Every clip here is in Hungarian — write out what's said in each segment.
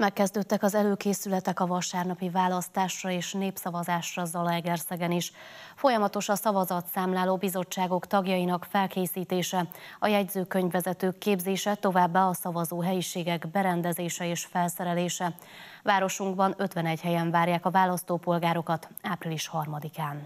Megkezdődtek az előkészületek a vasárnapi választásra és népszavazásra Zalaegerszegen is. Folyamatos a szavazatszámláló bizottságok tagjainak felkészítése, a jegyzőkönyvvezetők képzése, továbbá a szavazó helyiségek berendezése és felszerelése. Városunkban 51 helyen várják a választópolgárokat április 3-án.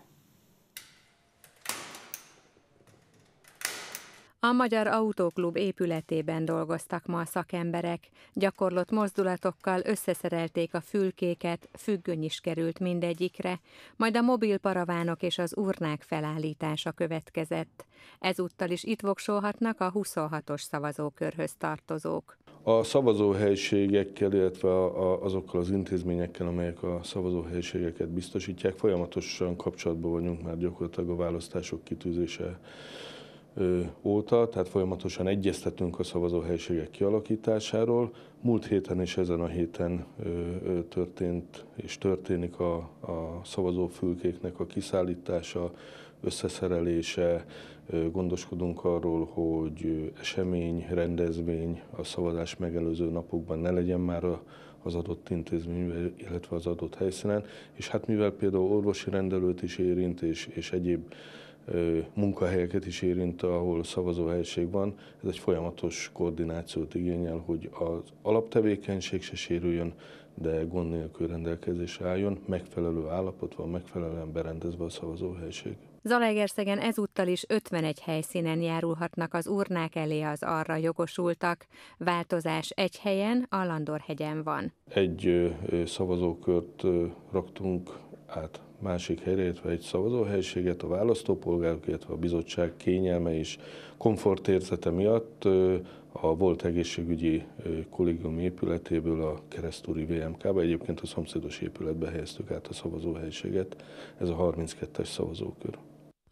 A Magyar Autóklub épületében dolgoztak ma a szakemberek. Gyakorlott mozdulatokkal összeszerelték a fülkéket, függöny is került mindegyikre, majd a mobil paravánok és az urnák felállítása következett. Ezúttal is itt voksolhatnak a 26-os szavazókörhöz tartozók. A szavazóhelységekkel, illetve azokkal az intézményekkel, amelyek a szavazóhelységeket biztosítják, folyamatosan kapcsolatban vagyunk már gyakorlatilag a választások kitűzése óta, tehát folyamatosan egyeztetünk a szavazóhelyiségek kialakításáról. Múlt héten és ezen a héten történt és történik a, a szavazófülkéknek a kiszállítása, összeszerelése, gondoskodunk arról, hogy esemény, rendezvény a szavazás megelőző napokban ne legyen már a az adott intézményben, illetve az adott helyszínen, és hát mivel például orvosi rendelőt is érint, és, és egyéb munkahelyeket is érint, ahol szavazóhelység van. Ez egy folyamatos koordinációt igényel, hogy az alaptevékenység se sérüljön, de gond nélkül rendelkezésre álljon, megfelelő állapot van, megfelelően berendezve a szavazóhelység. Zalaegerszegen ezúttal is 51 helyszínen járulhatnak az urnák elé az arra jogosultak. Változás egy helyen, a Landorhegyen van. Egy szavazókört raktunk át másik helyre, illetve egy szavazóhelységet, a választópolgárok, illetve a bizottság kényelme és komfortérzete miatt a volt egészségügyi kollégium épületéből a keresztúri VMK-ba, egyébként a szomszédos épületbe helyeztük át a szavazóhelységet, ez a 32-es szavazókör.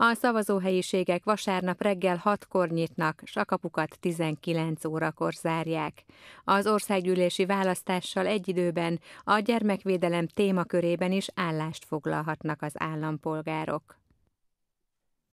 A szavazóhelyiségek vasárnap reggel 6-kor nyitnak, s a kapukat 19 órakor zárják. Az országgyűlési választással egy időben a gyermekvédelem témakörében is állást foglalhatnak az állampolgárok.